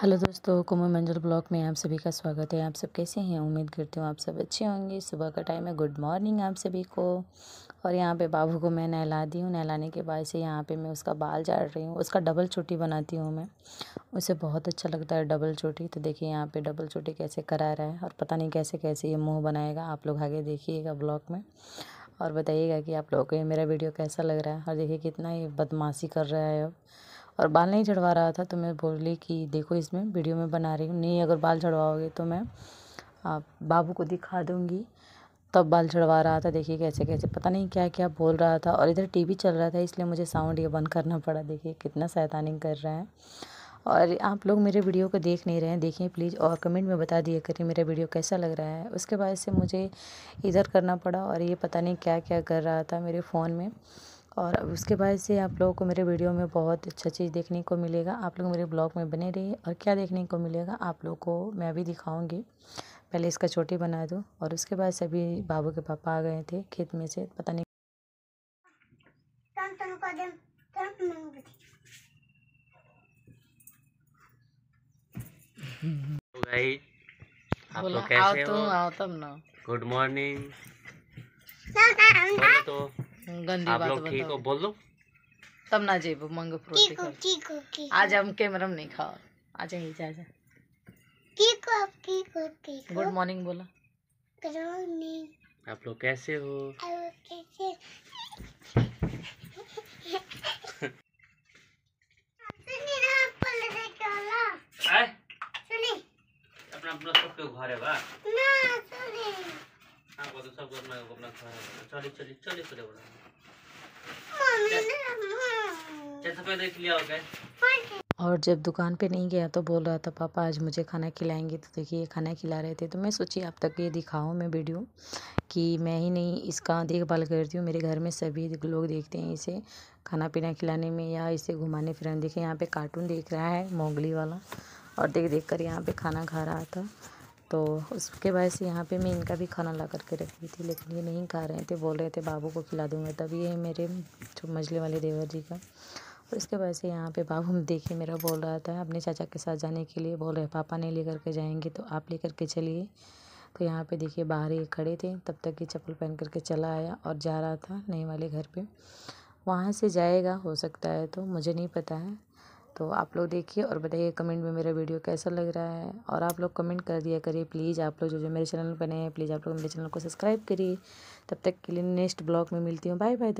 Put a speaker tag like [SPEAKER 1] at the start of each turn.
[SPEAKER 1] hello दोस्तों कुमो मंजर blog में आप सभी का स्वागत है आप सब कैसे हैं उम्मीद करती हूँ आप सब अच्छे होंगे सुबह का टाइम है गुड मॉर्निंग आप सभी को और यहाँ पे बाबू को मैं नहला दी हूँ नहलाने के बाद से यहाँ पे मैं उसका बाल झाड़ रही हूँ उसका डबल चोटी बनाती हूँ मैं उसे बहुत अच्छा लगता है डबल चोटी तो देखिए यहाँ पर डबल चोटी कैसे करा रहा है और पता नहीं कैसे कैसे ये मुँह बनाएगा आप लोग आगे देखिएगा ब्लॉग में और बताइएगा कि आप लोगों को ये मेरा वीडियो कैसा लग रहा है और देखिए कितना ये बदमाशी कर रहा है अब और बाल नहीं झड़वा रहा था तो मैं बोली कि देखो इसमें वीडियो में बना रही हूँ नहीं अगर बाल झड़वाओगे तो मैं आप बाबू को दिखा दूँगी तब बाल झड़वा रहा था देखिए कैसे कैसे पता नहीं क्या क्या बोल रहा था और इधर टीवी चल रहा था इसलिए मुझे साउंड ये बंद करना पड़ा देखिए कितना सैतानिंग कर रहे हैं और आप लोग मेरे वीडियो को देख नहीं रहे हैं देखिए प्लीज़ और कमेंट में बता दिया करिए मेरा वीडियो कैसा लग रहा है उसके बाद से मुझे इधर करना पड़ा और ये पता नहीं क्या क्या कर रहा था मेरे फ़ोन में और उसके बाद से आप लोगों को मेरे वीडियो में बहुत अच्छा चीज़ देखने को मिलेगा आप लोग मेरे ब्लॉग में बने रहिए और क्या देखने को मिलेगा आप लोग को मैं अभी दिखाऊँगी पहले इसका चोटी बना दो और उसके बाद सभी बाबू के पापा आ गए थे खेत में से पता नहीं आप लोग कैसे आओ तुम गुड मॉर्निंग गंदी आप लोग ठीक हो बोल दो तब ना जेब मंगो फ्रूट आज हम कैमरा में नहीं खाओ आ जाए जा जा ठीक हो आप गुड मॉर्निंग बोला गुड मॉर्निंग आप लोग कैसे हो आप अपना अपना सबके घर है बा मतलब सब करना है अपना खाना चलिए चलिए चलिए चलिए बड़ा जैसे पहले हो गए और जब दुकान पे नहीं गया तो बोल रहा था पापा आज मुझे खाना खिलाएंगे तो देखिए खाना खिला रहे थे तो मैं सोची आप तक ये दिखाऊं मैं वीडियो कि मैं ही नहीं इसका देखभाल करती हूँ मेरे घर में सभी लोग देखते हैं इसे खाना पीना खिलाने में या इसे घुमाने फिराने देखिए यहाँ पे कार्टून देख रहा है मोगली वाला और देख देख कर यहाँ पे खाना खा रहा था तो उसके वजह से यहाँ पे मैं इनका भी खाना ला करके रखी थी लेकिन ये नहीं खा रहे थे बोल रहे थे बाबू को खिला दूँगा तब ये मेरे जो मझले वाले देवर जी का और इसके वजह से यहाँ पे बाबू देखिए मेरा बोल रहा था अपने चाचा के साथ जाने के लिए बोल रहे पापा नहीं ले के जाएंगे तो आप ले करके चलिए तो यहाँ पे देखिए बाहर ही खड़े थे तब तक ये चप्पल पहन करके चला आया और जा रहा था नए वाले घर पे वहाँ से जाएगा हो सकता है तो मुझे नहीं पता है तो आप लोग देखिए और बताइए कमेंट में मेरा वीडियो कैसा लग रहा है और आप लोग कमेंट कर दिया करिए प्लीज़ आप लोग जो जो मेरे चैनल पर नए हैं प्लीज़ आप लोग मेरे चैनल को सब्सक्राइब करिए तब तक के लिए नेक्स्ट ब्लॉग में मिलती हूँ बाय बाय